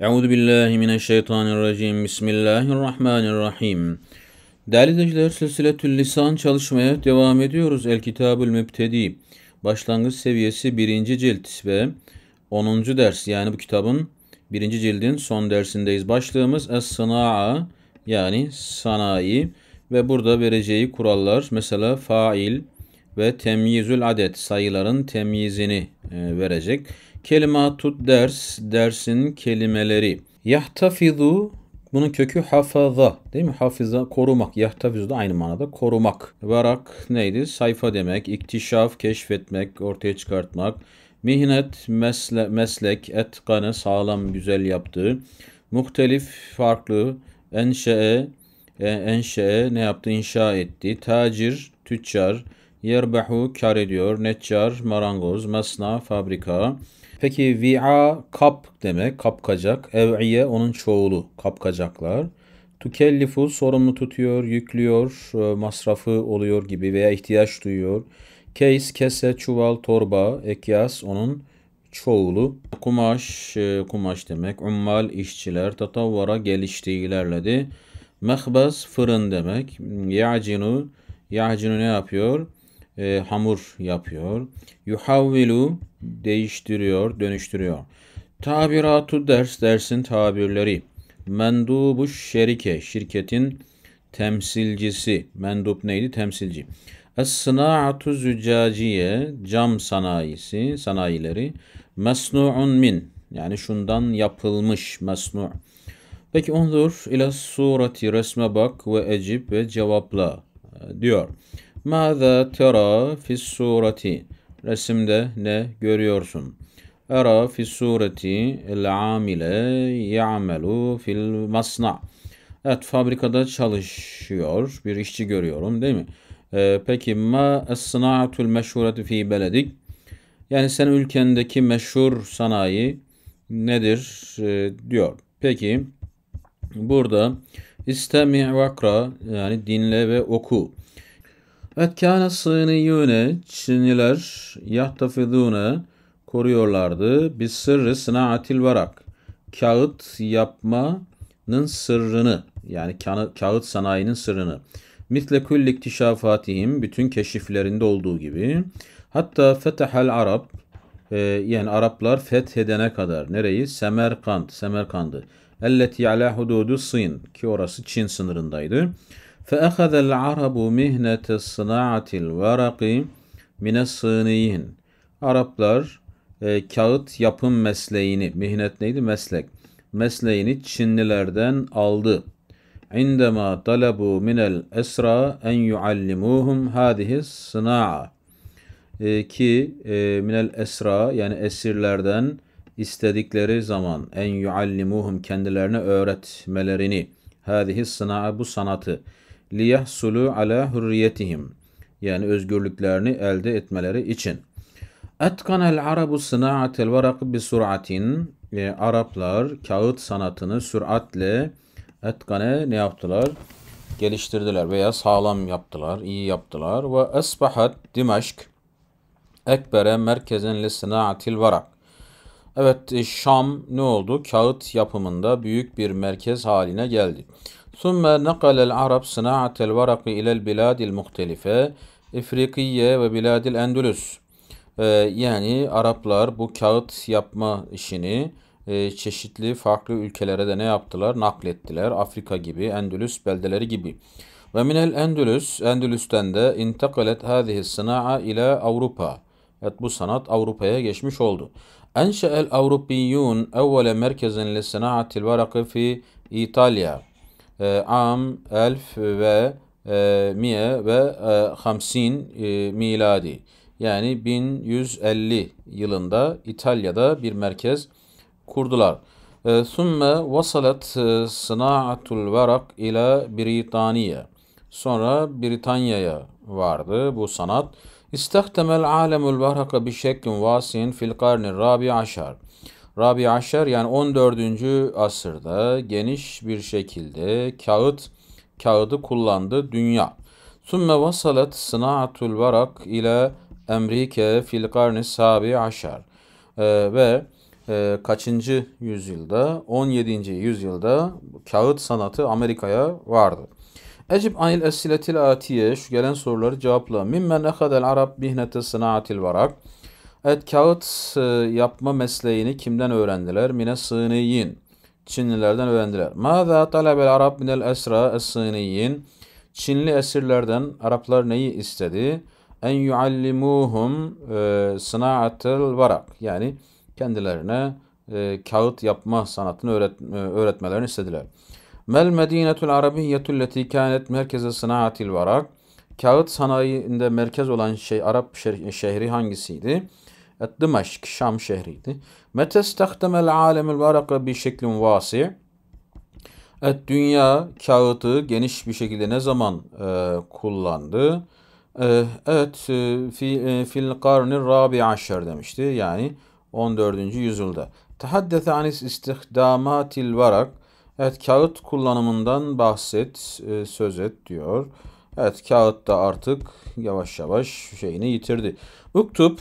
Euzu billahi mineşşeytanirracim. Bismillahirrahmanirrahim. Değerli dinleyiciler, Silsiletül Lisan çalışmaya devam ediyoruz. El Kitabül Mübtedi. Başlangıç seviyesi 1. cilt ve 10. ders. Yani bu kitabın 1. cildin son dersindeyiz. Başlığımız Es-Sana'a yani sanayi ve burada vereceği kurallar mesela fail ve temyizül adet sayıların temyizini e, verecek. Kelimatut ders, dersin kelimeleri. Yahtafizu, bunun kökü hafaza değil mi? Hafıza korumak. Yahtafizu da aynı manada korumak. Varak neydi? Sayfa demek. İktişaf, keşfetmek, ortaya çıkartmak. Mihnet, mesle, meslek, etkane, sağlam, güzel yaptığı. Muhtelif, farklı. Enşe'e, e, enşe'e ne yaptı? İnşa etti. Tacir, tüccar. Yerbehu, kar ediyor. Neccar, marangoz. Masna, fabrika. Peki vi'a kap demek, kapkacak. Ev'iye onun çoğulu, kapkacaklar. Tükellifu sorumlu tutuyor, yüklüyor, e, masrafı oluyor gibi veya ihtiyaç duyuyor. Keys, kese, çuval, torba, ekyas onun çoğulu. Kumaş, e, kumaş demek. Ummal, işçiler. Tatavvara gelişti, ilerledi. Mehbaz, fırın demek. Ya'cinu, ya'cinu ne yapıyor? e, hamur yapıyor. Yuhavvilu değiştiriyor, dönüştürüyor. Tabiratu ders, dersin tabirleri. Mendubu şerike, şirketin temsilcisi. Mendup neydi? Temsilci. Es-sına'atu züccaciye, cam sanayisi, sanayileri. Mesnu'un min, yani şundan yapılmış mesnu'. Peki ondur ila surati resme bak ve ecib ve cevapla e, diyor. Mâzâ tera fis sureti. Resimde ne görüyorsun? Era fis sureti el amile ya'melu fil masna. Evet fabrikada çalışıyor. Bir işçi görüyorum değil mi? Ee, peki ma es sınaatul meşhureti fi beledik. Yani senin ülkendeki meşhur sanayi nedir ee, diyor. Peki burada istemi vakra yani dinle ve oku. Evet kâne sıniyûne Çinliler yahtafidûne koruyorlardı. Bir sırrı sınaatil varak. Kağıt yapmanın sırrını yani kağıt sanayinin sırrını. Mitle kulli iktişafatihim bütün keşiflerinde olduğu gibi. Hatta fetehel Arap e, yani Araplar fethedene kadar nereyi? Semerkant, Semerkand'ı. Elleti ala hududu Sin ki orası Çin sınırındaydı. فأخذ العرب مهنة صناعة الورق من الصينيين Araplar e, kağıt yapım mesleğini, mihnet neydi? Meslek. Mesleğini Çinlilerden aldı. عندما طلبوا من الأسرى أن يعلموهم هذه الصناعة e, ki e, minel esra yani esirlerden istedikleri zaman en yuallimuhum kendilerine öğretmelerini hadihi sına'a bu sanatı liyahsulu ala hürriyetihim yani özgürlüklerini elde etmeleri için. Etkanel arabu sınaatel varak bi suratin e, Araplar kağıt sanatını süratle etkane ne yaptılar? Geliştirdiler veya sağlam yaptılar, iyi yaptılar. Ve esbahat Dimaşk ekbere merkezen li sınaatil varak. Evet e, Şam ne oldu? Kağıt yapımında büyük bir merkez haline geldi. ثم نقل العرب صناعة الورق إلى البلاد المختلفة İfrikiye ve Biladil ee, yani Araplar bu kağıt yapma işini e, çeşitli farklı ülkelere de ne yaptılar? Naklettiler. Afrika gibi, Endülüs beldeleri gibi. Ve minel Endülüs, Endülüs'ten de intakalet hâzihi sınaa ile Avrupa. Evet bu sanat Avrupa'ya geçmiş oldu. Enşe'el Avrupiyyun evvele merkezin li sınaatil varakı fi İtalya e, am elf ve e, miye ve e, hamsin e, miladi yani 1150 yılında İtalya'da bir merkez kurdular. Sümme ee, vasalat e, sınaatul varak ile Britanya. Sonra Britanya'ya vardı bu sanat. İstahtemel alemul varaka bi şeklin vasin fil karni rabi aşar. Rabi Aşer yani 14. asırda geniş bir şekilde kağıt kağıdı kullandı dünya. Sümme vasalat sınaatul varak ile Emrike fil karni sabi aşer. Ee, ve e, kaçıncı yüzyılda? 17. yüzyılda kağıt sanatı Amerika'ya vardı. Ecib anil esiletil atiye şu gelen soruları cevapla. Mimmen ehadel arab bihnete sınaatil varak. Evet kağıt e, yapma mesleğini kimden öğrendiler? Mine sığniyin. Çinlilerden öğrendiler. Mâzâ talebel Arab minel esra es-sığniyin. Çinli esirlerden Araplar neyi istedi? En yuallimuhum e, sınaatel varak. Yani kendilerine e, kağıt yapma sanatını öğret, e, öğretmelerini istediler. Mel medinetul arabiyyetul leti kânet merkeze sınaatil varak. Kağıt sanayinde merkez olan şey Arap şehri hangisiydi? Dimeşk, Şam şehriydi. Mete istakdemel alemel varaka bir şeklin vasi. Et dünya kağıdı geniş bir şekilde ne zaman e, kullandı? E, et e, fi, e, fil karnir rabi aşer demişti. Yani 14. yüzyılda. Tehaddese anis istihdamatil varak. Evet kağıt kullanımından bahset, e, söz et diyor. Evet kağıt da artık yavaş yavaş şeyini yitirdi. Uktup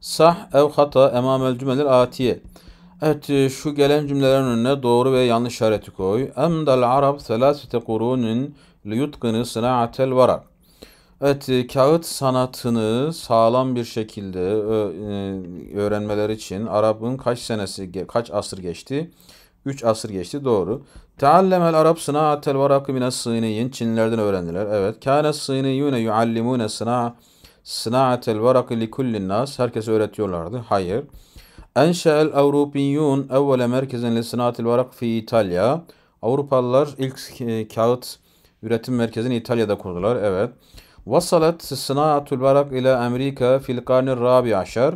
Sah ev hata el cümleler atiye. Evet e, şu gelen cümlelerin önüne doğru ve yanlış işareti koy. Emdel Arab selasete kurunun liyutkını sınaatel varar. Evet e, kağıt sanatını sağlam bir şekilde e, öğrenmeler için Arap'ın kaç senesi kaç asır geçti? 3 asır geçti doğru. Teallemel Arap sınaatel varakı mine sıyniyin. Çinlerden öğrendiler. Evet. Kâne sıyniyyûne yuallimûne sınaatel sınaatel verakı li kullin nas. Herkese öğretiyorlardı. Hayır. Enşe'el Avrupiyyun evvele merkezen li sınaatil verak fi İtalya. Avrupalılar ilk e, kağıt üretim merkezini İtalya'da kurdular. Evet. Vasalet sınaatul varak ile Amerika fil karni rabi aşar.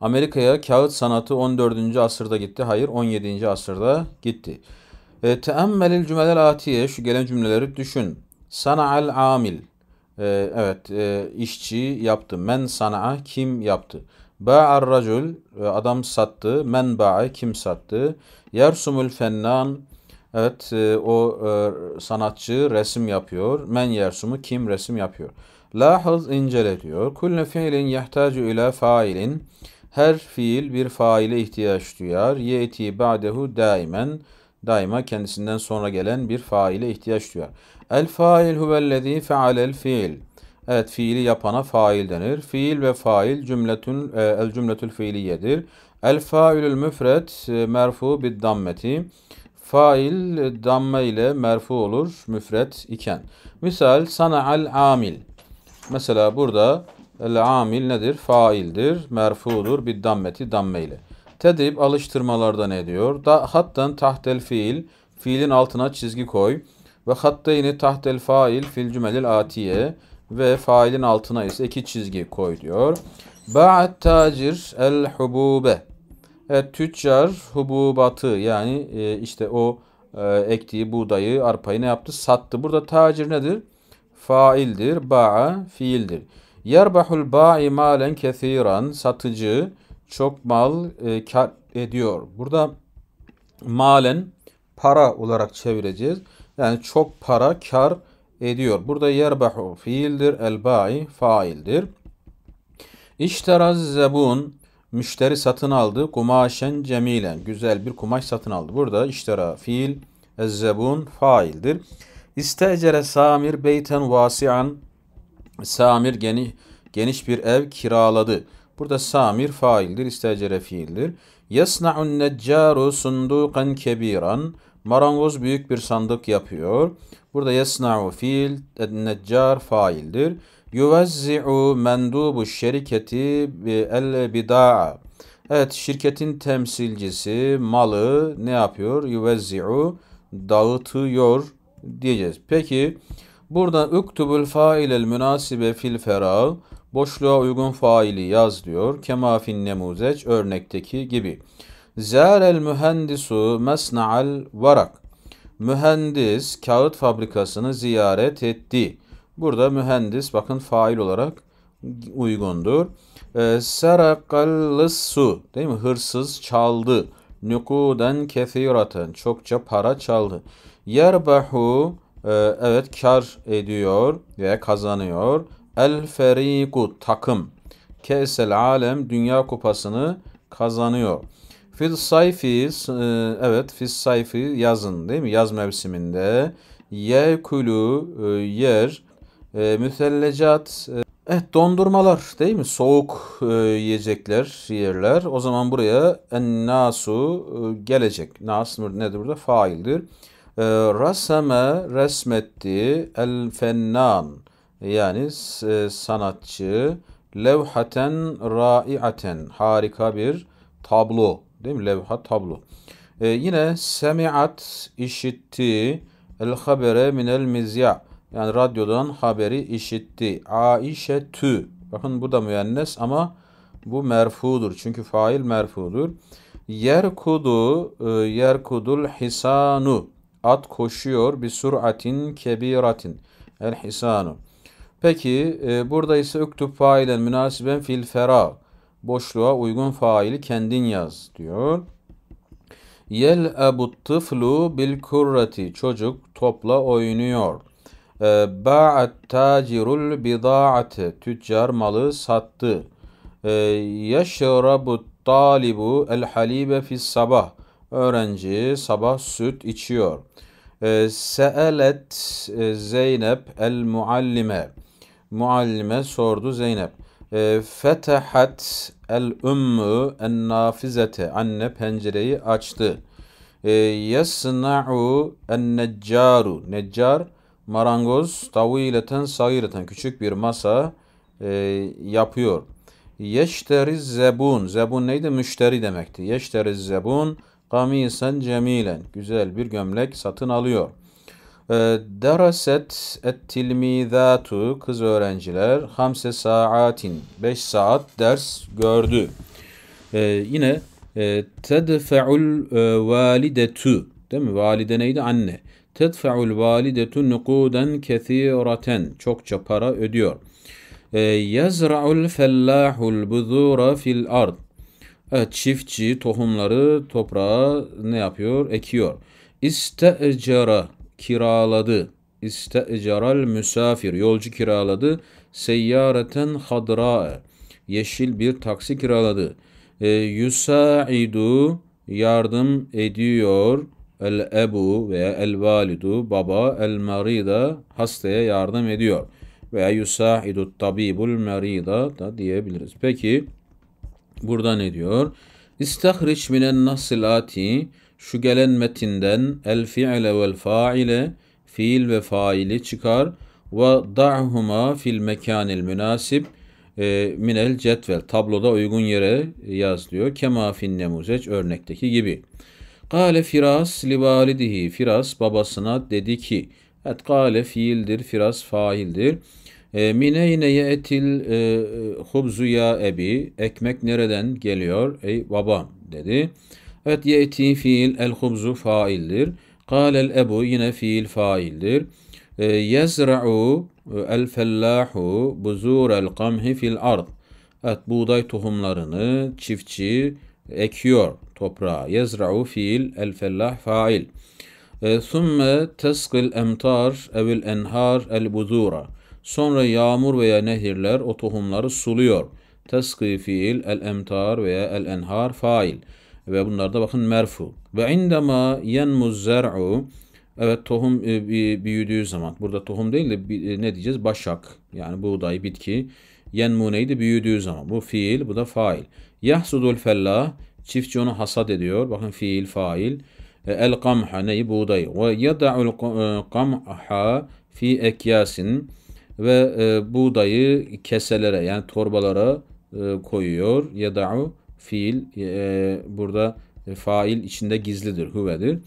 Amerika'ya kağıt sanatı 14. asırda gitti. Hayır 17. asırda gitti. E, Teemmelil cümleler atiye şu gelen cümleleri düşün. Sana'al amil ee, evet e, işçi yaptı. Men sana'a kim yaptı? Ba'ar racul e, adam sattı. Men ba'a kim sattı? Yersumul fennan evet e, o e, sanatçı resim yapıyor. Men yersumu kim resim yapıyor? Lahız incele diyor. Kullu fiilin yahtacu ila failin. Her fiil bir faile ihtiyaç duyar. Yeti ba'dehu daimen daima kendisinden sonra gelen bir faile ihtiyaç duyar. El fail huvellezî fealel fiil. Evet fiili yapana fail denir. Fiil ve fail cümletün e, el cümletül fiiliyedir. El failül müfret e, merfu bid dammeti. Fail e, damme ile merfu olur müfret iken. Misal sana el amil. Mesela burada el amil nedir? Faildir, merfudur bid dammeti damme ile. Tedrib alıştırmalardan ediyor. Da hattan tahtel fiil, fiilin altına çizgi koy. Ve hatteyni tahtel fail fil cümelil atiye ve failin altına ise iki çizgi koy diyor. Ba'at tacir el hubube. Evet, tüccar hububatı yani e, işte o e, ektiği buğdayı, arpayı ne yaptı? Sattı. Burada tacir nedir? Faildir. Ba'a fiildir. Yerbahul ba'i malen kethiran. Satıcı çok mal e, kar ediyor. Burada malen para olarak çevireceğiz. Yani çok para kar ediyor. Burada yerbahu fiildir. Elbai faildir. İşteraz zebun müşteri satın aldı. Kumaşen cemilen. Güzel bir kumaş satın aldı. Burada iştera fiil zebun faildir. İstecere Samir beyten vasian. Samir geniş, geniş bir ev kiraladı. Burada samir faildir, istecere fiildir. Yasna'un neccaru sundukan kebiran. Marangoz büyük bir sandık yapıyor. Burada yasna'u fiil, neccar faildir. Yuvezzi'u mendubu şirketi el bida'a. Evet şirketin temsilcisi malı ne yapıyor? Yuvezzi'u dağıtıyor diyeceğiz. Peki burada üktubul failel münasibe fil ferag. Boşluğa uygun faili yaz diyor. Kemafin nemuzeç örnekteki gibi. Zârel mühendisu mesna'al varak. Mühendis kağıt fabrikasını ziyaret etti. Burada mühendis bakın fail olarak uygundur. Ee, Serakal su değil mi? Hırsız çaldı. Nukuden kefiraten çokça para çaldı. Yerbahu e, evet kar ediyor ve kazanıyor. El feriku takım. Kesel alem dünya kupasını kazanıyor. Fil sayfi e, evet fil sayfi yazın değil mi? Yaz mevsiminde ye kulu e, yer e, müsellecat Evet eh, dondurmalar değil mi? Soğuk yiyecekler, yerler. O zaman buraya en nasu gelecek. Nas nedir burada? Faildir. E, rasame resmetti el fennan yani e, sanatçı levhaten raiaten harika bir tablo değil mi? Levha tablo. E, yine semiat işitti el habere minel mizya yani radyodan haberi işitti. Aişe tü. Bakın bu da müennes ama bu merfudur. Çünkü fail merfudur. kudu e, kudul hisanu. At koşuyor bir suratin kebiratin. El hisanu. Peki e, burada ise öktüp failen münasiben fil fera. Boşluğa uygun faili kendin yaz diyor. Yel abu tıflu bil kurrati. Çocuk topla oynuyor. E, ba'at tacirul bida'ate. Tüccar malı sattı. E, yeşrabu talibu el halibe fis sabah. Öğrenci sabah süt içiyor. E, se'elet Zeynep el muallime muallime sordu Zeynep. E, Fetehat el ümmü en nafizete anne pencereyi açtı. E, Yasna'u en neccaru neccar marangoz tavileten sayireten küçük bir masa e, yapıyor. Yeşteri zebun. Zebun neydi? Müşteri demekti. Yeşteri zebun kamisen cemilen. Güzel bir gömlek satın alıyor. Ee, Deraset et-tilmizatu kız öğrenciler hamse saatin 5 saat ders gördü. Ee, yine e, tedfe'ul e, validetu değil mi? Valide neydi? Anne. Tedfe'ul validetu nukuden kethireten çokça para ödüyor. Ee, yazra'ul fellahul buzura fil ard. Evet, çiftçi tohumları toprağa ne yapıyor? Ekiyor. İste'cara kiraladı. İste'caral müsafir. Yolcu kiraladı. Seyyareten hadra'e. Yeşil bir taksi kiraladı. E, yusaidu yardım ediyor. El ebu veya el validu baba el marida hastaya yardım ediyor. Veya yusaidu tabibul marida da diyebiliriz. Peki burada ne diyor? İstahriç minen nasilati şu gelen metinden el fiile vel faile fiil ve faili çıkar ve da'huma fil mekanil münasib e, minel cetvel tabloda uygun yere yaz diyor. Kema fin nemuzeç örnekteki gibi. Kale firas livalidihi firas babasına dedi ki et kale fiildir firas faildir. E, Mineyne ye'etil e, e, hubzu ya ebi ekmek nereden geliyor ey babam dedi. Evet yeti fiil el hubzu faildir. Kâlel ebu yine fiil faildir. Ee, yezra'u el fellahu buzurel kamhi fil ard. Evet buğday tohumlarını çiftçi ekiyor toprağa. Yezra'u fiil el fellah fail. Sümme ee, teskil emtar evil enhar el buzura. Sonra yağmur veya nehirler o tohumları suluyor. Teskı fiil el emtar veya el enhar fail. Ve bunlar da bakın merfu. Ve indama yenmuz zer'u Evet tohum e, büyüdüğü zaman. Burada tohum değil de e, ne diyeceğiz? Başak. Yani buğday, bitki. Yenmu neydi? Büyüdüğü zaman. Bu fiil, bu da fail. Yahsudul fella Çiftçi onu hasat ediyor. Bakın fiil, fail. E, el kamha neyi? Buğday. Ve yada'ul kamha fi ekyasin. Ve buğdayı keselere yani torbalara koyuyor. Yada'u fiil e, burada e, fail içinde gizlidir, huvedir.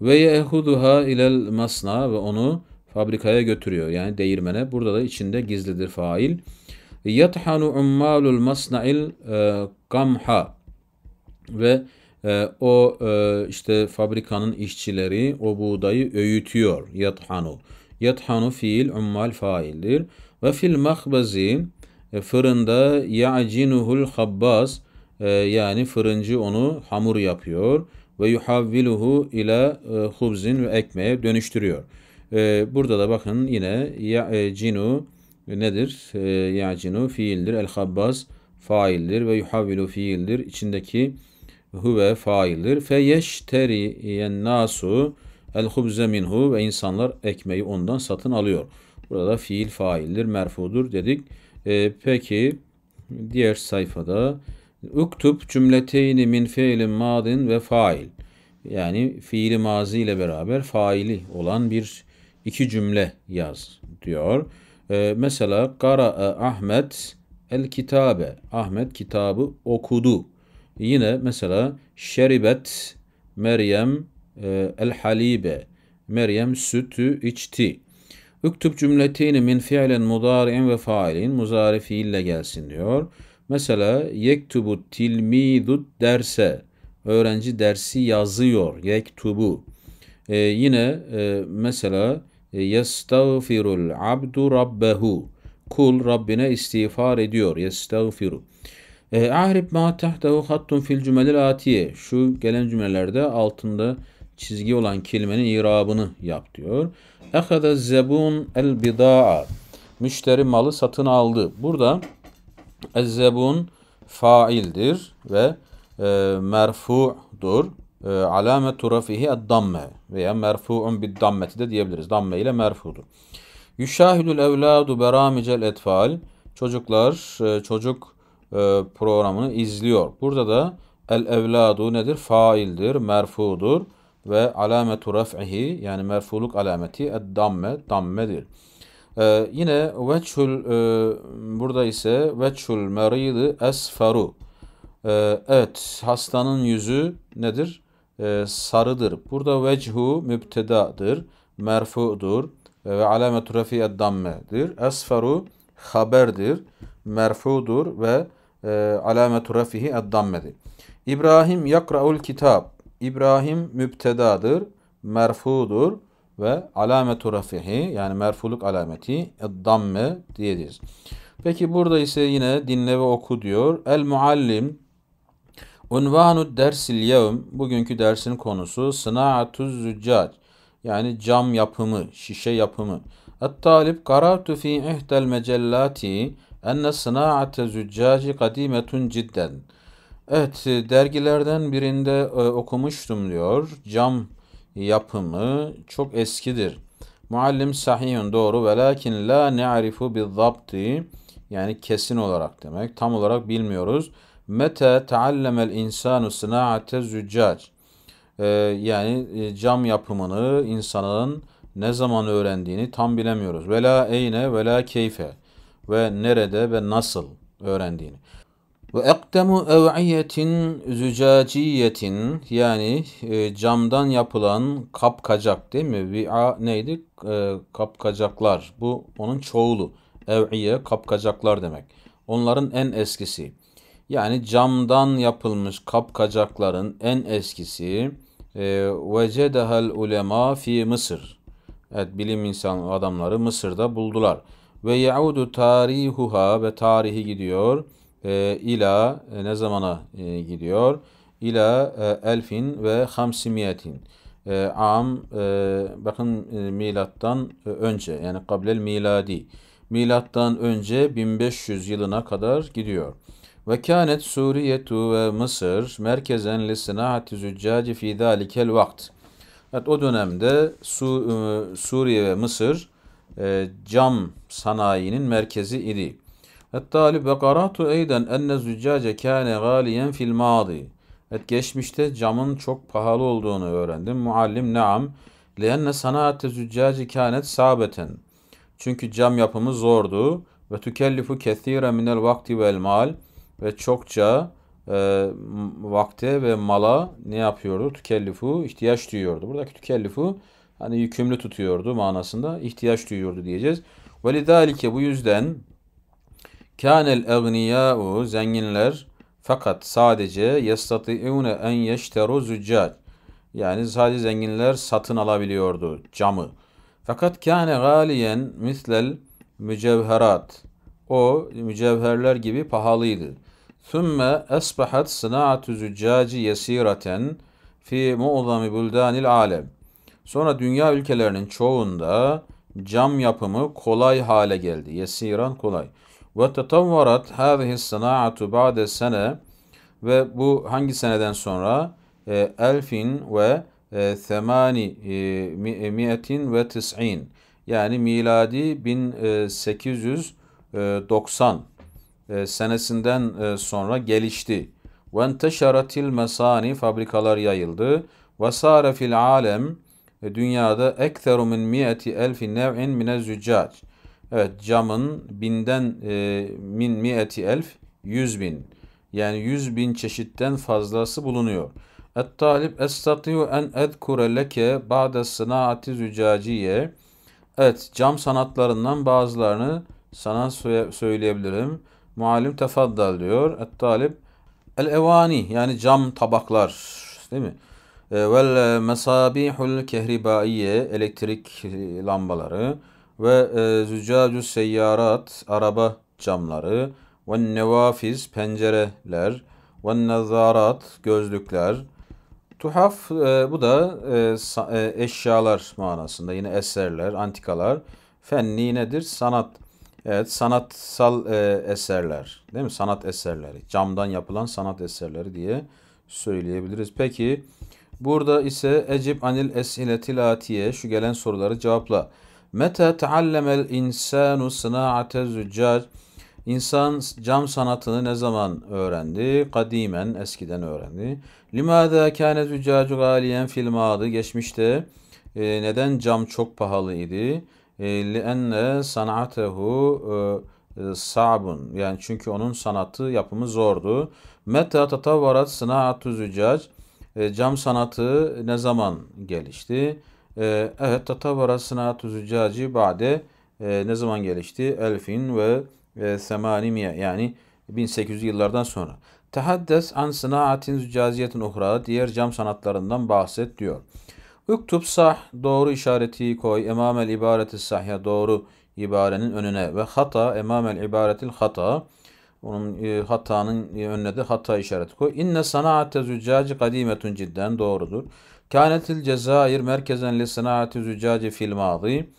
Ve yehuduha ilel masna ve onu fabrikaya götürüyor. Yani değirmene. Burada da içinde gizlidir fail. Yathanu ummalul masna'il kamha e, ve e, o e, işte fabrikanın işçileri o buğdayı öğütüyor. Yathanu. Yathanu fiil ummal faildir. Ve fil mahbazi e, fırında ya'cinuhul habbas ee, yani fırıncı onu hamur yapıyor ve yuhavviluhu ile hubzin ve ekmeğe dönüştürüyor. Ee, burada da bakın yine ya, e, cinu nedir? E, ya cinu fiildir. El habbas faildir ve yuhavvilu fiildir. İçindeki huve faildir. Fe yeşteriyen nasu el hubze minhu ve insanlar ekmeği ondan satın alıyor. Burada fiil faildir, merfudur dedik. peki diğer sayfada Üktüp cümleteyni min fiilin madin ve fail. Yani fiili mazi ile beraber faili olan bir iki cümle yaz diyor. Ee, mesela Kara e, Ahmet el kitabe. Ahmet kitabı okudu. Yine mesela şeribet Meryem e, el halibe. Meryem sütü içti. Üktüp cümleteyni min fiilen mudari'in ve failin. Muzari fiille gelsin diyor. Mesela yektubu tilmidut derse öğrenci dersi yazıyor. Yektubu. Ee, yine e, mesela e, yestağfirul abdu rabbehu. Kul Rabbine istiğfar ediyor. Yestağfiru. E, Ahrib ma tahtehu hattun fil cümelil atiye. Şu gelen cümlelerde altında çizgi olan kelimenin irabını yap diyor. Ehada zebun el bida'a. Müşteri malı satın aldı. Burada Ezzebun faildir ve e, merfu'dur. E, alametu rafihi ad-damme veya merfu'un bid dammeti de diyebiliriz. Damme ile merfudur. Yüşahidul evladu beramicel etfal. Çocuklar e, çocuk e, programını izliyor. Burada da el evladu nedir? Faildir, merfudur ve alametu raf'ihi yani merfuluk alameti ed damme dammedir. Ee, yine veçhül e, burada ise veçhül meridi esferu. Ee, evet hastanın yüzü nedir? Ee, sarıdır. Burada vechu mübtedadır. Merfudur. Ee, ve alamet refi'ed dammedir. Esferu haberdir. Merfudur ve e, alamet refihi ed dammedir. İbrahim yakra'ul Kitap İbrahim mübtedadır. Merfudur ve alametu rafihi yani merfuluk alameti damme diyedir. Peki burada ise yine dinle ve oku diyor. El muallim unvanu dersil yevm bugünkü dersin konusu sınaatü züccac yani cam yapımı, şişe yapımı. Et talib karatu fi ihdel mecellati enne sınaate züccaci kadimetun cidden. Evet dergilerden birinde e, okumuştum diyor. Cam yapımı çok eskidir. Muallim sahihun doğru ve lakin la ne'arifu bi zapti yani kesin olarak demek. Tam olarak bilmiyoruz. Mete taallemel insanu sınaate züccac. Ee, yani e, cam yapımını insanın ne zaman öğrendiğini tam bilemiyoruz. Vela eyne vela keyfe ve nerede ve nasıl öğrendiğini. Ve ektemu ev'iyetin zücaciyetin yani e, camdan yapılan kapkacak değil mi? Vi'a neydi? E, kapkacaklar. Bu onun çoğulu. Ev'iye kapkacaklar demek. Onların en eskisi. Yani camdan yapılmış kapkacakların en eskisi e, vecedehel ulema fi Mısır. Evet bilim insan adamları Mısır'da buldular. Ve yaudu tarihuha ve tarihi gidiyor e, ila e, ne zamana e, gidiyor? İla e, elfin ve hamsimiyetin. E, am e, bakın e, milattan e, önce yani kablel miladi. Milattan önce 1500 yılına kadar gidiyor. Ve kânet Suriyetu ve Mısır merkezen li sınaati züccaci fî zâlikel vakt. Evet, o dönemde Su, e, Suriye ve Mısır e, cam sanayinin merkezi idi. Ettalib ve karatu eyden enne züccace kâne gâliyen fil mâdi. Et geçmişte camın çok pahalı olduğunu öğrendim. Muallim naam. Lienne sanaatte züccaci kânet sabeten. Çünkü cam yapımı zordu. Ve tükellifu kethire minel vakti vel mal. Ve çokça e, vakte ve mala ne yapıyordu? Tükellifu ihtiyaç duyuyordu. Buradaki tükellifu hani yükümlü tutuyordu manasında ihtiyaç duyuyordu diyeceğiz. Ve lidalike bu yüzden Kânel egniyâ'u zenginler fakat sadece yestati'ûne en yeşteru züccac. Yani sadece zenginler satın alabiliyordu camı. Fakat kâne gâliyen mislel mücevherat. O mücevherler gibi pahalıydı. Sümme esbahat sına'atu züccaci yesiraten fi mu'zami buldanil alem. Sonra dünya ülkelerinin çoğunda cam yapımı kolay hale geldi. Yesiran kolay. Ve tetavvarat hâzihi sanâatu ba'de sene ve bu hangi seneden sonra? E, elfin ve e, semani e, miyetin e, ve tis'in yani miladi 1890 e, e, e, senesinden e, sonra gelişti. وَاَنْتَشَرَتِ mesani Fabrikalar yayıldı. وَسَارَ fil الْعَالَمِ Dünyada اَكْثَرُ مِنْ مِيَةِ اَلْفِ نَوْعٍ مِنَ الزُّجَّاجِ Evet camın binden e, min mi'eti elf yüz bin. Yani yüz bin çeşitten fazlası bulunuyor. Et talip estatiyu en edkure leke ba'de sınaati zücaciye. Evet cam sanatlarından bazılarını sana söyleyebilirim. Muallim tefaddal diyor. Et talip el evani yani cam tabaklar değil mi? E, Vel mesabihul kehribaiye elektrik lambaları ve zucacu e, zücacü seyyarat araba camları ve nevafiz pencereler ve nazarat gözlükler tuhaf e, bu da e, e, eşyalar manasında yine eserler antikalar fenni nedir sanat evet sanatsal e, eserler değil mi sanat eserleri camdan yapılan sanat eserleri diye söyleyebiliriz peki burada ise ecib anil esiletil atiye şu gelen soruları cevapla Meta taallemel insanu sına'ate züccar İnsan cam sanatını ne zaman öğrendi? Kadimen, eskiden öğrendi. Limada kâne züccacu galiyen fil madı. Geçmişte e, neden cam çok pahalıydı? E, lienne san'atehu e, e sa'bun. Yani çünkü onun sanatı yapımı zordu. Meta tatavvarat sına'atu züccac. E, cam sanatı ne zaman gelişti? Ee, evet tatavvara sınaatü züccaci ba'de e, ne zaman gelişti? Elfin ve e, semanimiye yani 1800 yıllardan sonra. Tehaddes an sınaatin züccaziyetin uhra diğer cam sanatlarından bahset diyor. Üktub sah doğru işareti koy emamel ibareti sahya doğru ibarenin önüne ve hata emamel ibaretil hata onun e, hatanın önüne de hata işareti koy. İnne sanaate züccaci kadimetun cidden doğrudur. Kânetil Cezayir merkezen li sınaati züccaci fil mâzi.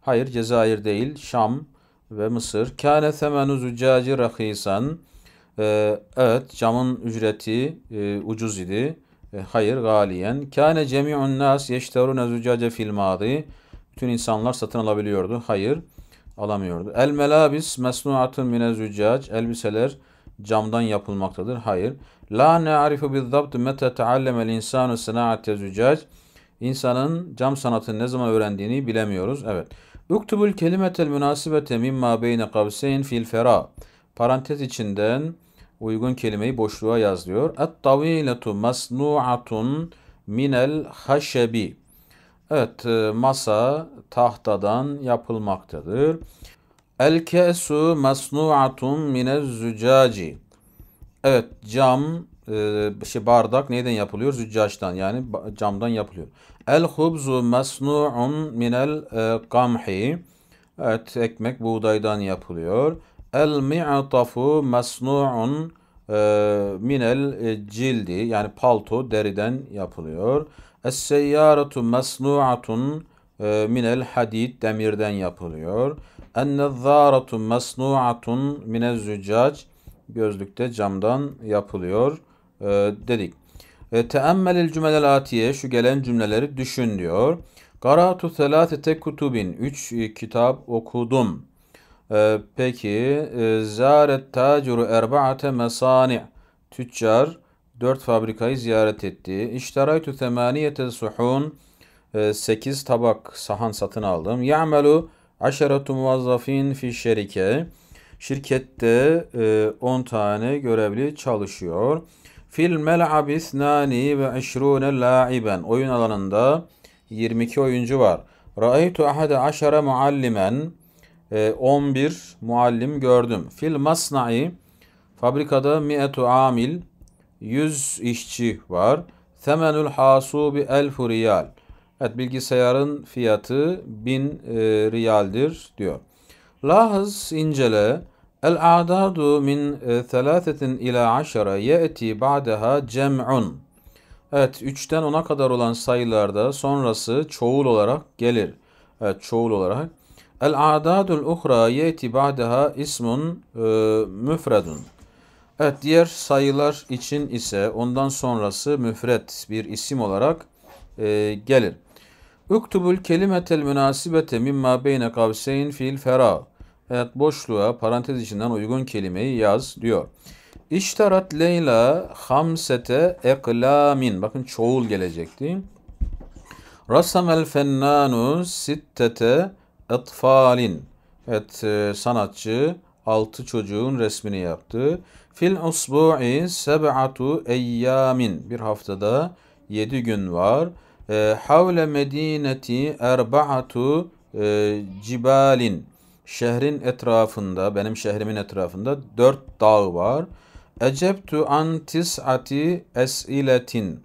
Hayır Cezayir değil Şam ve Mısır. Kâne temenu züccaci rakîsan. Ee, evet camın ücreti e, ucuz idi. E, hayır galiyen. Kâne cemi'un nas yeşterune züccace fil mâzi. Bütün insanlar satın alabiliyordu. Hayır alamıyordu. El melabis mesnuatun mine züccac. Elbiseler camdan yapılmaktadır. Hayır. La ne'arifu bizzabt meta teallemel insanu sana'ate zucaj. İnsanın cam sanatını ne zaman öğrendiğini bilemiyoruz. Evet. Uktubul kelimetel münasibete mimma beyne kavseyn fil fera. Parantez içinden uygun kelimeyi boşluğa yaz diyor. Et taviletu masnu'atun minel haşebi. Evet e, masa tahtadan yapılmaktadır. El kesu masnu'atun minel zücaci. Evet cam e, şey bardak neyden yapılıyor? Züccaçtan yani camdan yapılıyor. El hubzu masnu'un minel e, kamhi. Evet ekmek buğdaydan yapılıyor. El mi'atafu masnu'un e, minel e, cildi yani palto deriden yapılıyor. Es seyyaratu masnu'atun e, minel hadid demirden yapılıyor. En nezzaratu masnu'atun minel züccaç Gözlük de camdan yapılıyor e, dedik. E, Teammelil cümlel atiye şu gelen cümleleri düşün diyor. Karatu selatete kutubin. Üç e, kitap okudum. E, peki e, zaret tacuru erbaate mesani. Tüccar dört fabrikayı ziyaret etti. İştaraytu temaniyete suhun. E, sekiz tabak sahan satın aldım. Ya'melu aşeratu muvazzafin fi şerike. Şirkette 10 e, tane görevli çalışıyor. Fil mel'abi snani ve eşrûne la'iben. Oyun alanında 22 oyuncu var. Ra'aytu ahade aşara muallimen. 11 e, muallim gördüm. Fil masna'i fabrikada mi'etu amil 100 işçi var. Temenül hasubi elfu riyal. Evet bilgisayarın fiyatı 1000 e, riyaldir diyor. Lahız incele الأعداد min ثلاثة e, ila عشرة يأتي بعدها جمع Evet 3'ten 10'a kadar olan sayılarda sonrası çoğul olarak gelir. Evet çoğul olarak. El adadul uhra yeti ba'daha ismun e, müfredun. Evet diğer sayılar için ise ondan sonrası müfret bir isim olarak e, gelir. Uktubul kelimetel münasibete mimma beyne kavseyn fil ferah. Evet boşluğa parantez içinden uygun kelimeyi yaz diyor. İştarat Leyla hamsete eklamin. Bakın çoğul gelecekti. el fennanu sittete etfalin. Evet e, sanatçı altı çocuğun resmini yaptı. Fil usbu'i seb'atu eyyamin. Bir haftada yedi gün var. E, havle medineti erba'atu e, cibalin. Şehrin etrafında, benim şehrimin etrafında dört dağ var. Eceptu an tis'ati es'iletin.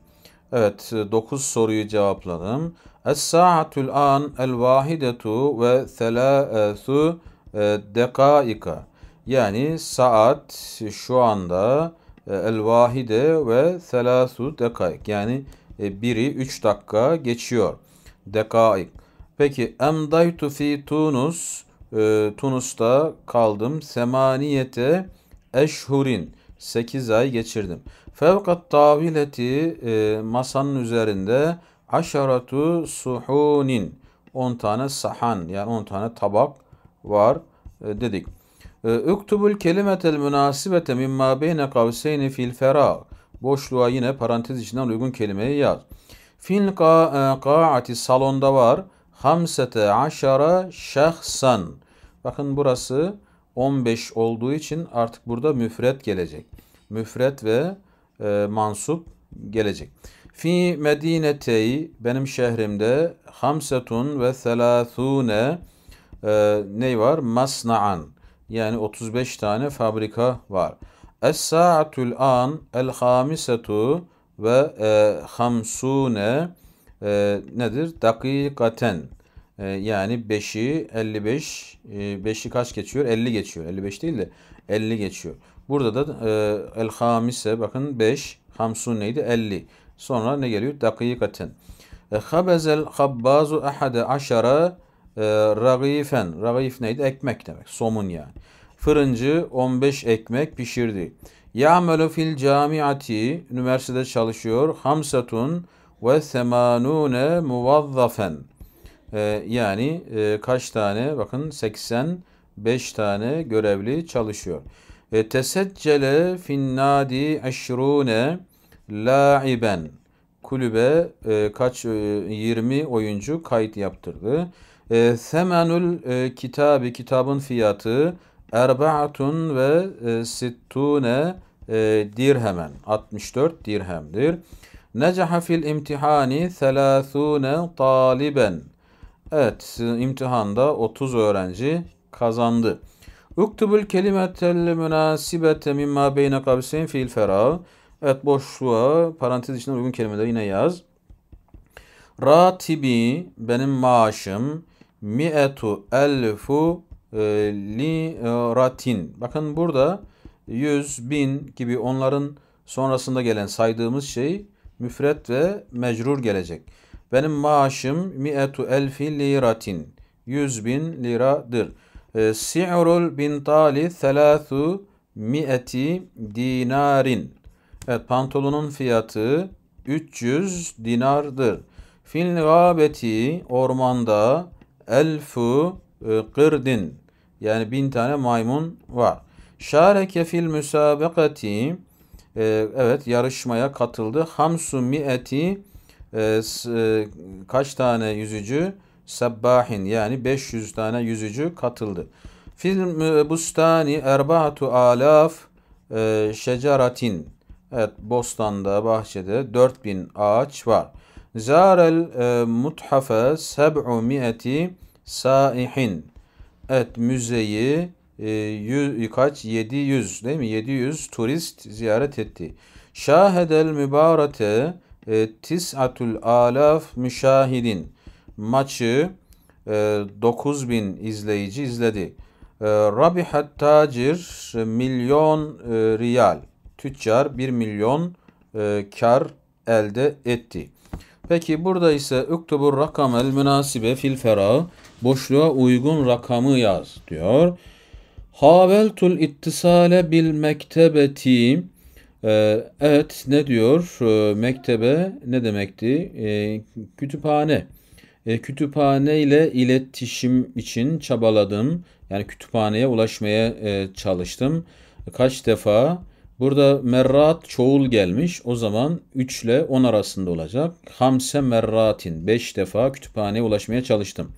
Evet, dokuz soruyu cevapladım. Es-sa'atul an el-vahidetu ve thelâthu e, dekaika. Yani saat şu anda e, el-vahide ve thelâthu dekaik. Yani e, biri üç dakika geçiyor. Dekaik. Peki, emdaytu fi Tunus e, Tunus'ta kaldım. Semaniyete eşhurin. 8 ay geçirdim. Fevkat tavileti e, masanın üzerinde aşaratu suhunin. 10 tane sahan yani 10 tane tabak var e, dedik. Üktubul e, kelimetel münasibete mimma beyne kavseyni fil ferag. Boşluğa yine parantez içinden uygun kelimeyi yaz. Fil e, ka'ati salonda var. Hamsete aşara şahsan. Bakın burası 15 olduğu için artık burada müfret gelecek. Müfret ve e, mansup gelecek. Fi medinetey benim şehrimde hamsetun ve selâthûne e, ne var? Masna'an yani 35 tane fabrika var. Es-sa'atul an el-hamisetu ve e, hamsune e, nedir? Dakikaten. Ee, yani 5'i 55, e, 5'i kaç geçiyor? 50 geçiyor. 55 değil de 50 geçiyor. Burada da e, el hamise bakın 5, hamsun neydi? 50. Sonra ne geliyor? Dakikaten. E, Habezel habbazu ahade aşara e, ragifen. Ragif neydi? Ekmek demek. Somun yani. Fırıncı 15 ekmek pişirdi. Ya'melu fil camiati üniversitede çalışıyor. Hamsatun ve semanune muvazzafen. Ee, yani e, kaç tane bakın 85 tane görevli çalışıyor. E, teseccele finnadi eşrune laiben kulübe e, kaç e, 20 oyuncu kayıt yaptırdı. E, semenul e, kitabı kitabın fiyatı erbaatun ve e, sittune e, dirhemen 64 dirhemdir. Necaha fil imtihani 30 taliben Evet imtihanda 30 öğrenci kazandı. Uktubul kelimetel münasibete mimma beyne kabiseyn fiil ferah. Evet boşluğa parantez içinde uygun kelimeleri yine yaz. Ratibi benim maaşım mi'etu elfu e, li e, ratin. Bakın burada 100 bin gibi onların sonrasında gelen saydığımız şey müfret ve mecrur gelecek. Benim maaşım mi'etu elfi liratin. Yüz bin liradır. E, Si'rul bin tali thelâthu mi'eti dinarin. Evet pantolonun fiyatı 300 dinardır. Fil gâbeti ormanda elfu e, kırdin. Yani bin tane maymun var. Şareke fil müsabakati. E, evet yarışmaya katıldı. Hamsu mi'eti ee, e, kaç tane yüzücü? sabahin yani 500 tane yüzücü katıldı. Film e, bustani erbahatu alaf e, Evet bostanda bahçede 4000 ağaç var. Zarel e, muthafe seb'u mi'eti saihin. Evet müzeyi e, kaç 700 değil mi? 700 turist ziyaret etti. Şahedel mübarete e, tis'atul alaf müşahidin maçı e, 9000 izleyici izledi. E, Rabihat tacir e, milyon e, riyal. Tüccar 1 milyon e, kar elde etti. Peki burada ise üktubur rakam el münasibe fil ferağ boşluğa uygun rakamı yaz diyor. Haveltul ittisale bil mektebeti ee, evet ne diyor? E, mektebe ne demekti? Ee, kütüphane. Ee, kütüphane ile iletişim için çabaladım. Yani kütüphaneye ulaşmaya e, çalıştım. Kaç defa? Burada merrat çoğul gelmiş. O zaman 3 ile 10 arasında olacak. Hamse merratin. 5 defa kütüphaneye ulaşmaya çalıştım.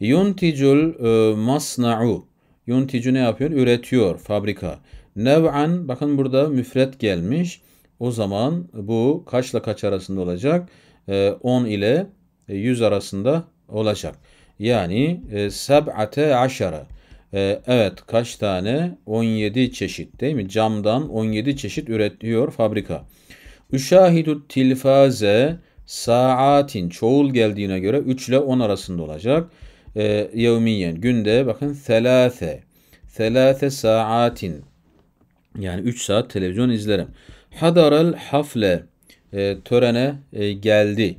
Yunticul e, masna'u. Yunticu ne yapıyor? Üretiyor. Fabrika. Nev'an bakın burada müfret gelmiş. O zaman bu kaçla kaç arasında olacak? 10 ee, ile 100 e, arasında olacak. Yani e, seb'ate aşara. Ee, evet kaç tane? 17 çeşit değil mi? Camdan 17 çeşit üretiyor fabrika. üşahidut tilfaze saatin çoğul geldiğine göre 3 ile 10 arasında olacak. Ee, yevmiyen günde bakın selase. Selase saatin yani 3 saat televizyon izlerim. Hadaral hafle e, törene e, geldi.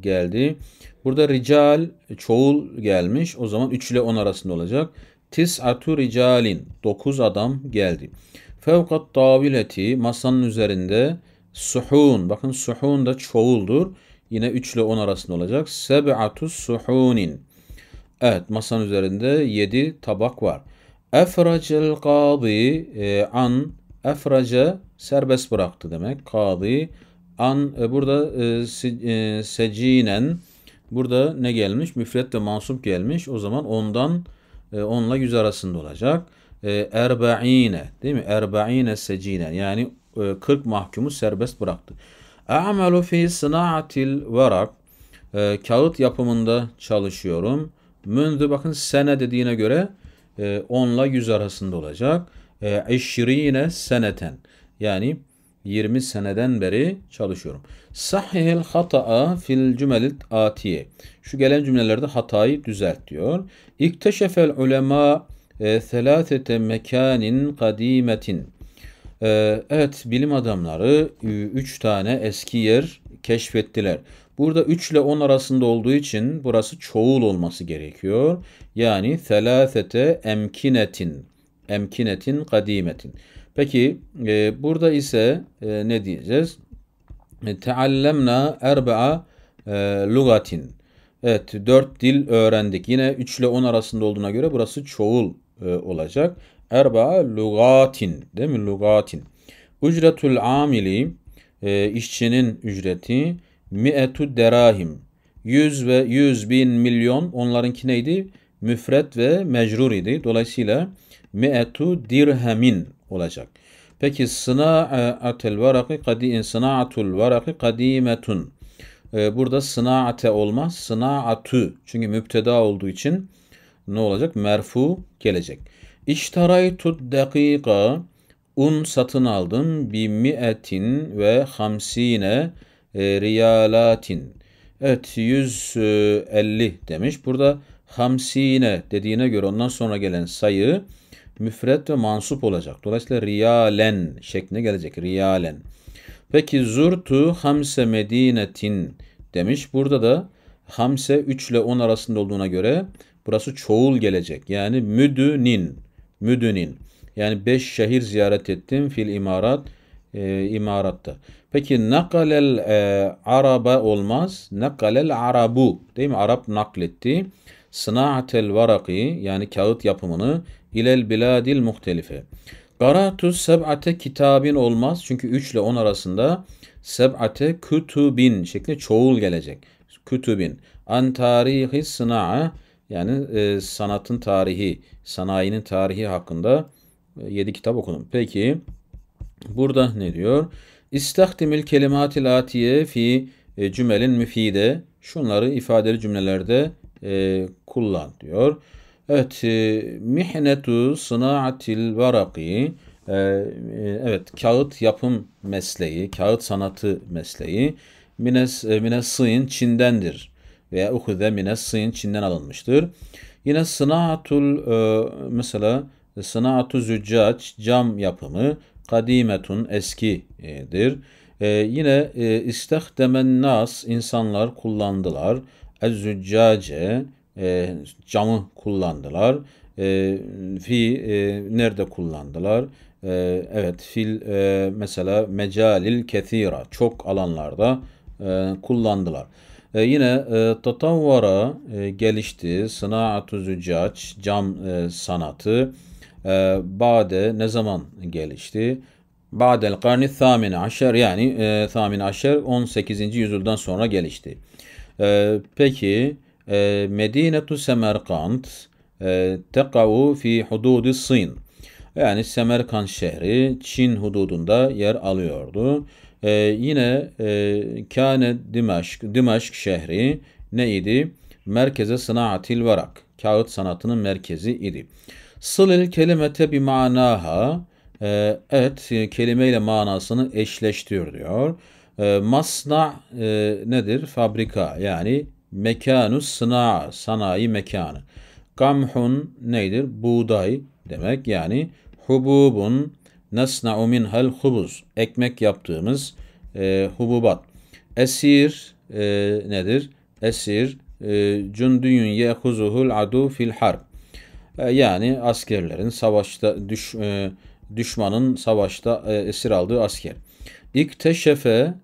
Geldi. Burada rical çoğul gelmiş. O zaman 3 ile 10 arasında olacak. Tis'atu ricalin 9 adam geldi. Fevkat tavileti masanın üzerinde suhun. Bakın suhun da çoğuldur. Yine 3 ile 10 arasında olacak. Seb'atu suhunin. Evet masanın üzerinde 7 tabak var. Efracel kadı e, an efrace serbest bıraktı demek. Kadı an e, burada e, e, secinen burada ne gelmiş? Müfret ve mansup gelmiş. O zaman ondan onla yüz arasında olacak. E, erbaine değil mi? Erbaine secinen yani 40 mahkumu serbest bıraktı. A'malu fi sınaatil verak e, kağıt yapımında çalışıyorum. Mündü bakın sene dediğine göre 10 ile 100 arasında olacak. Eşirine ee, seneten yani 20 seneden beri çalışıyorum. Sahihil hata'a fil cümelit atiye. Şu gelen cümlelerde hatayı düzelt diyor. İkteşefel ulema selatete e, mekanin kadimetin. Ee, evet bilim adamları 3 tane eski yer keşfettiler. Burada 3 ile 10 arasında olduğu için burası çoğul olması gerekiyor. Yani selâfete emkinetin. Emkinetin kadimetin. Peki e, burada ise e, ne diyeceğiz? E, teallemna erba'a e, lugatin. Evet dört dil öğrendik. Yine 3 ile 10 arasında olduğuna göre burası çoğul e, olacak. Erba'a lugatin. Değil mi? Lugatin. Ücretul amili. E, işçinin ücreti mi'etu derahim. Yüz ve yüz bin milyon onlarınki neydi? Müfret ve mecrur idi. Dolayısıyla mi'etu dirhemin olacak. Peki sına'atul varaki kadi sına'atul varaki kadimetun. Ee, burada sına'ate olmaz. Sına'atu. Çünkü müpteda olduğu için ne olacak? Merfu gelecek. İştaraytud dakika un satın aldım bi mi'etin ve hamsine e, riyalatin. Evet 150 e, demiş. Burada hamsine dediğine göre ondan sonra gelen sayı müfret ve mansup olacak. Dolayısıyla riyalen şekline gelecek. Riyalen. Peki zurtu hamse medinetin demiş. Burada da hamse 3 ile 10 arasında olduğuna göre burası çoğul gelecek. Yani müdünin. Müdünin. Yani 5 şehir ziyaret ettim fil imarat e, imaratta. Peki nakalel e, araba olmaz. Nakalel arabu değil mi? Arap nakletti. Sınaatel varaki yani kağıt yapımını ilel biladil muhtelife. Karatus seb'ate kitabin olmaz. Çünkü 3 ile 10 arasında seb'ate kütübin şeklinde çoğul gelecek. Kütübin. An tarihi sına'a yani e, sanatın tarihi, sanayinin tarihi hakkında 7 e, kitap okudum. Peki Burada ne diyor? İstahdimil kelimatil atiye fi e, cümelin müfide. Şunları ifadeli cümlelerde e, kullan diyor. Evet, e, mihnetu sınaatil varaki. E, e evet, kağıt yapım mesleği, kağıt sanatı mesleği. Mines, e, mines Çin'dendir. Veya uhude mines Çin'den alınmıştır. Yine sınaatul e, mesela sınatu züccaç cam yapımı kadimetun eskidir. E, yine e, istehdemen nas insanlar kullandılar. Ezzüccace e, camı kullandılar. E, fi e, nerede kullandılar? E, evet fil e, mesela mecalil kethira çok alanlarda e, kullandılar. yine e, tatavvara gelişti. Sınaatü züccac cam sanatı e, bade ne zaman gelişti? Ba'del karni thamin aşer yani e, thamin aşer 18. yüzyıldan sonra gelişti. E, peki e, Medinetu Semerkant e, tekau fi hududi Sin. Yani Semerkant şehri Çin hududunda yer alıyordu. E, yine e, Kâne Dimaşk, Dimaşk şehri neydi? Merkeze sınaatil varak. Kağıt sanatının merkezi idi. Sılil kelimete bir manaha e, et e, kelimeyle manasını eşleştiriyor diyor. E, masna nedir? Fabrika yani mekanu sına sanayi mekanı. Gamhun nedir? Buğday demek yani hububun nesna'u minhel hubuz. Ekmek yaptığımız e, hububat. Esir e, nedir? Esir e, cündüyün yehuzuhul adu fil harb e, yani askerlerin savaşta düş, e, düşmanın savaşta e, esir aldığı asker. İlk İkteşefe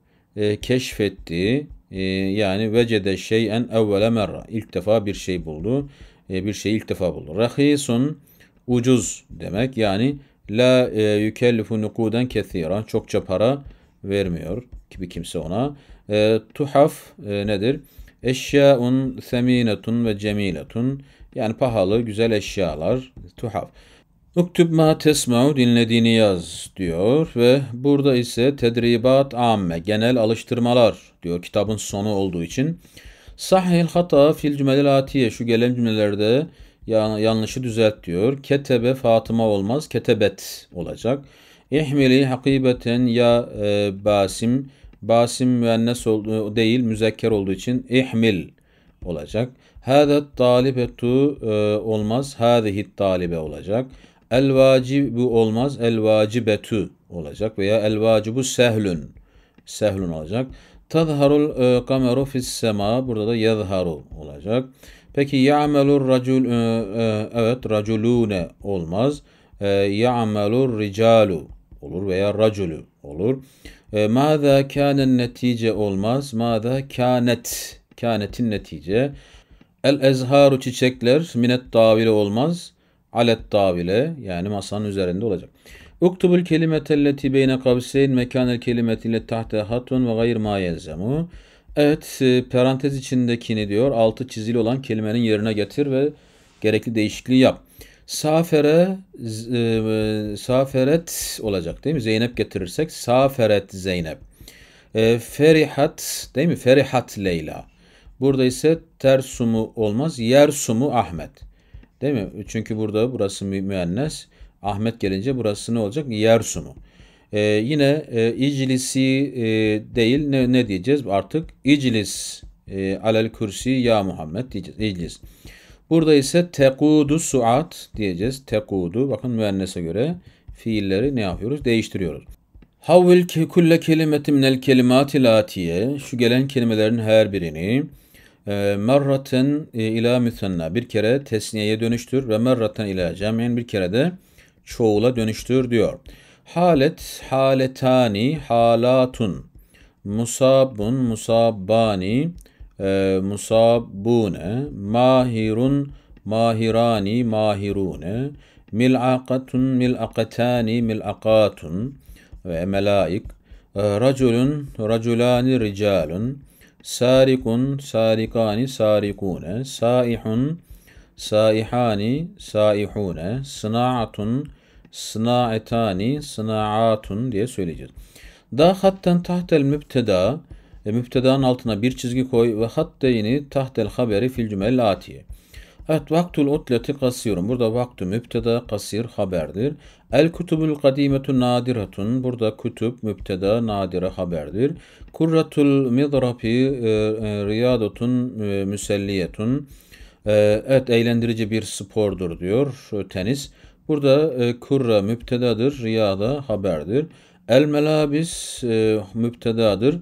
keşfetti yani vecede şeyen evvele merra ilk defa bir şey buldu. Bir şey ilk defa buldu. Rahisun ucuz demek yani la yükellifu nukuden kethira çokça para vermiyor gibi kimse ona. E, tuhaf e, nedir? Eşyaun seminetun ve cemiletun. Yani pahalı, güzel eşyalar, tuhaf. Uktub ma tesma'u dinlediğini yaz diyor ve burada ise tedribat amme, genel alıştırmalar diyor kitabın sonu olduğu için. Sahil hata fil cümlel atiye, şu gelen cümlelerde yanlışı düzelt diyor. Ketebe Fatıma olmaz, ketebet olacak. İhmili hakibeten ya e, basim, basim müennes ol, değil müzekker olduğu için ihmil olacak. Hâdet talibetu e, olmaz. Hâzihi talibe olacak. El bu olmaz. El vacibetu olacak veya el vacibu sehlün. Sehlün olacak. Tazharul e, kameru fis sema. Burada da yazharu olacak. Peki ya'melur racul e, e, evet raculune olmaz. E, ya'melur ricalu olur veya raculu olur. E, Mâzâ kânen netice olmaz. Mâzâ kânet. Kânetin netice. El ezharu çiçekler minet davile olmaz. Alet davile yani masanın üzerinde olacak. Uktubul kelimetelleti beyne kavseyn mekanel kelimetiyle tahte hatun ve gayr ma yelzemu. Evet e, parantez içindekini diyor altı çizili olan kelimenin yerine getir ve gerekli değişikliği yap. Safere e, e, saferet olacak değil mi? Zeynep getirirsek saferet Zeynep. E, ferihat değil mi? Ferihat Leyla. Burada ise ter sumu olmaz. Yer sumu Ahmet. Değil mi? Çünkü burada burası mü müennes. Ahmet gelince burası ne olacak? Yer sumu. Ee, yine e, iclisi e, değil ne, ne diyeceğiz artık? İclis e, alel kürsi ya Muhammed diyeceğiz. İclis. Burada ise tekudu suat diyeceğiz. Tekudu bakın müennese göre fiilleri ne yapıyoruz? Değiştiriyoruz. Havvil kulle kelimeti minel kelimatil atiye. Şu gelen kelimelerin her birini ee, merraten e, ila müsenna bir kere tesniyeye dönüştür ve merraten ila cem'in bir kere de çoğula dönüştür diyor. Halet haletani halatun musabun musabani e, musabune mahirun mahirani mahirune mil'aqatun mil'aqatani mil'aqatun ve melaik e, raculun raculani ricalun Sarikun, sarikani, sarikune. Saihun, saihani, saihune. Sınaatun, sınaetani, sınaatun diye söyleyeceğiz. Da hatten tahtel mübteda, e, mübtedanın altına bir çizgi koy ve hatteyni tahtel haberi fil cümel atiye. Evet vaktul utleti kasirun. Burada vaktu müpteda kasir haberdir. El kutubul kadimetu nadiratun. Burada kutup müpteda nadire haberdir. Kurratul midrapi e, e, riyadatun e, müselliyetun. E, evet eğlendirici bir spordur diyor e, tenis. Burada e, kurra müptedadır. Riyada haberdir. El melabis e, müptedadır.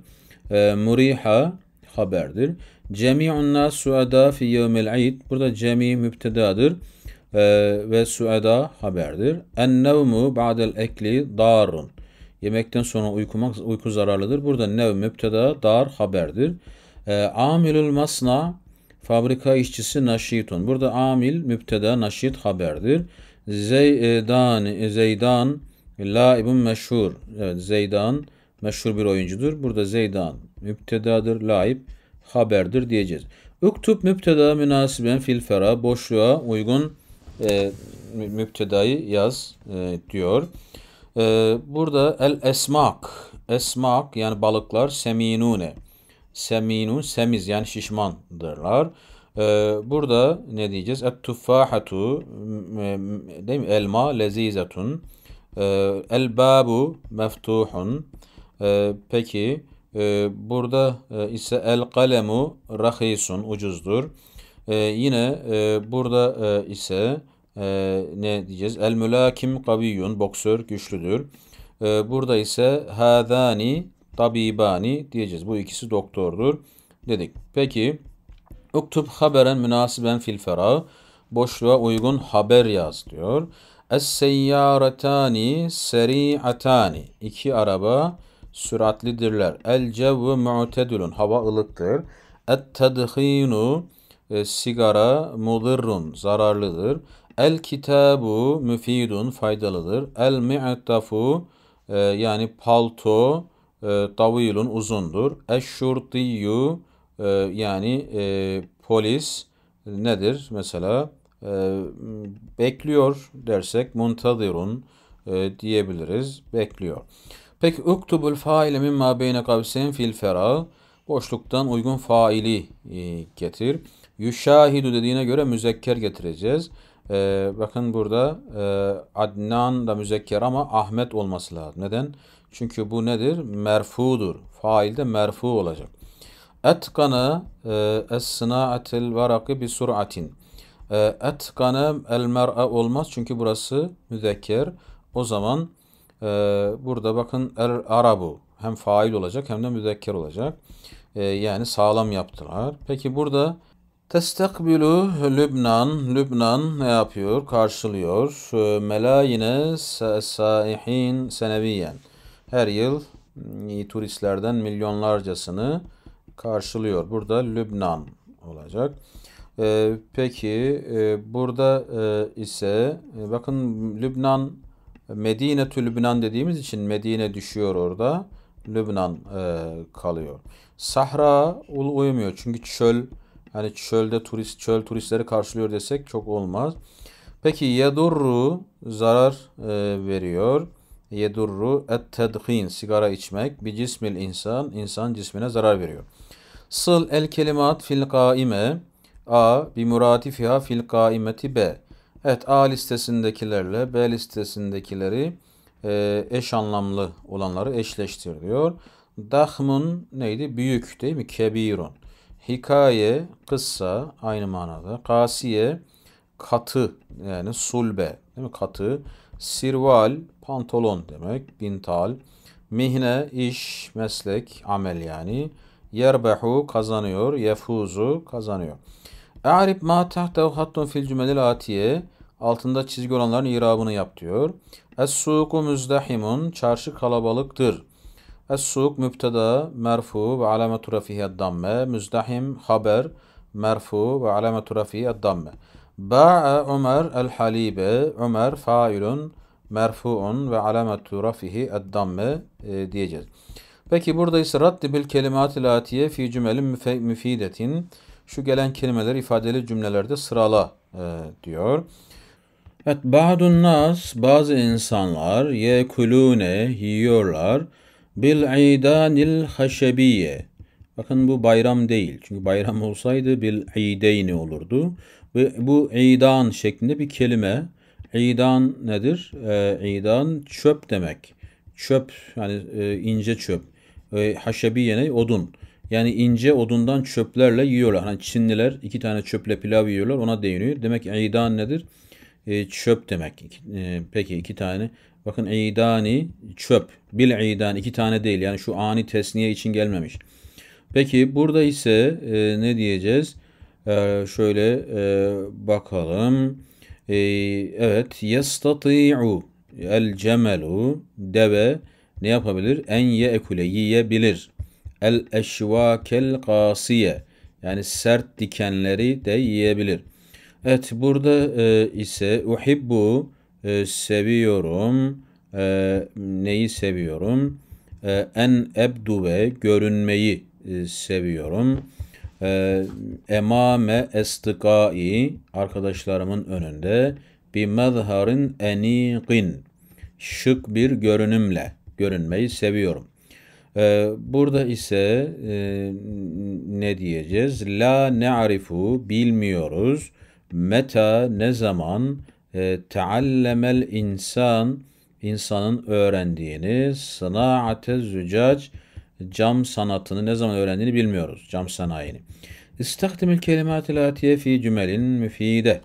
E, muriha haberdir. Cemi'un nas suada fi yevmil id. Burada cemi müptedadır e, ve suada haberdir. En nevmu ba'del ekli darun. Yemekten sonra uykumak, uyku zararlıdır. Burada nev müpteda, dar haberdir. E, amilül masna fabrika işçisi naşitun. Burada amil müpteda naşit haberdir. Zeydan, Zeydan laibun meşhur. Evet, Zeydan meşhur bir oyuncudur. Burada Zeydan müptedadır, laib haberdir diyeceğiz. Üktüb müpteda münasiben fil fera boşluğa uygun e, müptedayı yaz e, diyor. E, burada el esmak esmak yani balıklar seminune seminun semiz yani şişmandırlar. E, burada ne diyeceğiz? Et tuffahatu değil mi? Elma lezizetun. E, el babu meftuhun. E, peki ee, burada e, ise el kalemu rahisun ucuzdur. Ee, yine e, burada e, ise ne diyeceğiz? El mülakim kaviyun boksör güçlüdür. Ee, burada ise hadani tabibani diyeceğiz. Bu ikisi doktordur dedik. Peki uktub haberen münasiben fil ferah boşluğa uygun haber yaz diyor. Es seyyaretani seri'atani. iki araba süratlidirler. El cevvü mu'tedülün. Hava ılıktır. Et tedhinu e, sigara mudirrun zararlıdır. El kitabu müfidun faydalıdır. El mi'tafu e, yani palto e, davilun uzundur. Eşşurtiyu e, yani e, polis nedir? Mesela e, bekliyor dersek muntadirun e, diyebiliriz. Bekliyor. Peki uktubul faile mimma beyne kavsen fil ferah. Boşluktan uygun faili e, getir. Yüşahidu dediğine göre müzekker getireceğiz. Ee, bakın burada e, Adnan da müzekker ama Ahmet olması lazım. Neden? Çünkü bu nedir? Merfudur. Fail de merfu olacak. Etkana e, es-sınaatil varaki bir suratin. E, etkana el mer'a olmaz çünkü burası müzekker. O zaman ee, burada bakın er arabu hem fail olacak hem de müzekker olacak. Ee, yani sağlam yaptılar. Peki burada Testakbilu Lübnan, Lübnan ne yapıyor? Karşılıyor. Ee, yine sahihin seneviyen. Her yıl hmm, turistlerden milyonlarcasını karşılıyor. Burada Lübnan olacak. Ee, peki e, burada e, ise e, bakın Lübnan Medine tü Lübnan dediğimiz için Medine düşüyor orada. Lübnan e, kalıyor. Sahra uymuyor çünkü çöl hani çölde turist çöl turistleri karşılıyor desek çok olmaz. Peki yedurru zarar e, veriyor. Yedurru et tedhin sigara içmek bir cismil insan insan cismine zarar veriyor. Sıl el kelimat fil kaime a bi muratifiha fil kaimeti b Evet A listesindekilerle B listesindekileri e, eş anlamlı olanları eşleştir diyor. Dahmun neydi? Büyük değil mi? Kebirun. Hikaye, kıssa aynı manada. Kasiye, katı yani sulbe değil mi? Katı. Sirval, pantolon demek. Bintal. Mihne, iş, meslek, amel yani. Yerbehu kazanıyor. Yefuzu kazanıyor. Arif ma tahtahu hattun fil cümelil atiye altında çizgi olanların irabını yap diyor. Es-suku müzdahimun çarşı kalabalıktır. Es-suk mübteda merfu ve alametu rafihi damme müzdahim haber merfu ve alametu rafihi damme. Ba'a Ömer el-halibe Ömer failun merfuun ve alametu rafihi damme e, diyeceğiz. Peki burada ise bil kelimat-ı latiye fi cümelin müfidetin şu gelen kelimeler ifadeli cümlelerde sırala e, diyor. Evet, nas, bazı insanlar yekulune, yiyorlar. Bil idanil haşebiye. Bakın bu bayram değil. Çünkü bayram olsaydı bil ideyni olurdu. Ve bu idan şeklinde bir kelime. İdan nedir? E, idan çöp demek. Çöp yani e, ince çöp. E, haşebiye ne? Odun. Yani ince odundan çöplerle yiyorlar. Hani Çinliler iki tane çöple pilav yiyorlar ona değiniyor. Demek ki idan nedir? E, çöp demek. E, peki iki tane. Bakın idani çöp. Bil idan iki tane değil. Yani şu ani tesniye için gelmemiş. Peki burada ise e, ne diyeceğiz? şöyle bakalım. evet. Yestati'u el cemelu deve ne yapabilir? En ye ekule yiyebilir. El eşvakel kasiye yani sert dikenleri de yiyebilir. Evet burada e, ise uhibbu e, seviyorum. E, neyi seviyorum? E, en ebdube görünmeyi e, seviyorum. E, emame estikai arkadaşlarımın önünde bir mezharin eniqin şık bir görünümle görünmeyi seviyorum. Ee, burada ise e, ne diyeceğiz? La ne'arifu bilmiyoruz. Meta ne zaman e, teallemel insan insanın öğrendiğini sınaate zücac cam sanatını ne zaman öğrendiğini bilmiyoruz. Cam sanayini. İstakdimil kelimatil atiye fi cümelin müfide.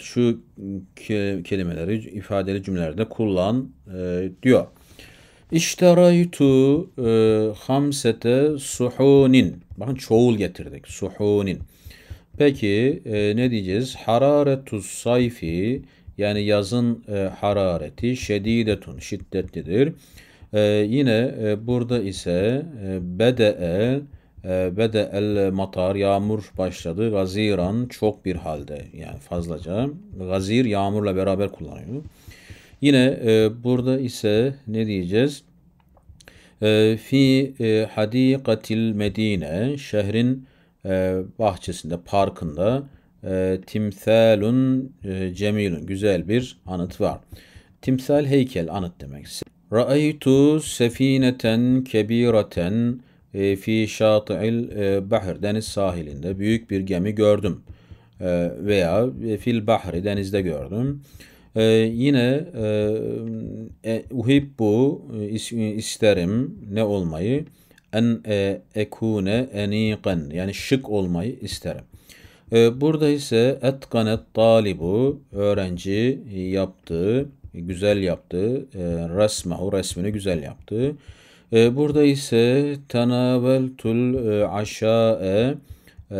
Şu kelimeleri ifadeli cümlelerde kullan e, diyor. İşteraytu e, hamsete suhunin. Bakın çoğul getirdik. Suhunin. Peki e, ne diyeceğiz? Hararetus sayfi yani yazın e, harareti şedidetun şiddetlidir. E, yine e, burada ise e, bede'e e, bede'el matar yağmur başladı. Gaziran çok bir halde yani fazlaca. Gazir yağmurla beraber kullanıyor. Yine e, burada ise ne diyeceğiz? E, fi e, hadikatil medine şehrin ee, bahçesinde, parkında e, timsalun e, cemilun güzel bir anıt var. Timsal heykel anıt demek. Ra'aytu sefineten kebiraten e, fi şati'il e, bahir deniz sahilinde büyük bir gemi gördüm e, veya e, fil bahri denizde gördüm. E, yine e, e uhibbu e, isterim ne olmayı en e, ekune eniqen yani şık olmayı isterim. E, burada ise etkanet talibu öğrenci yaptı, güzel yaptı, e, resmahu resmini güzel yaptı. E, burada ise tenaveltul e, aşa'e e,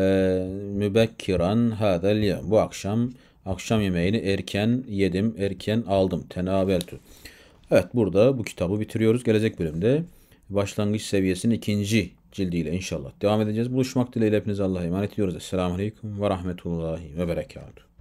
mübekkiran hadel ya. Bu akşam akşam yemeğini erken yedim, erken aldım. Tenaveltu. Evet burada bu kitabı bitiriyoruz. Gelecek bölümde başlangıç seviyesinin ikinci cildiyle inşallah devam edeceğiz. Buluşmak dileğiyle hepinize Allah'a emanet ediyoruz. Esselamu Aleyküm ve Rahmetullahi ve Berekatuhu.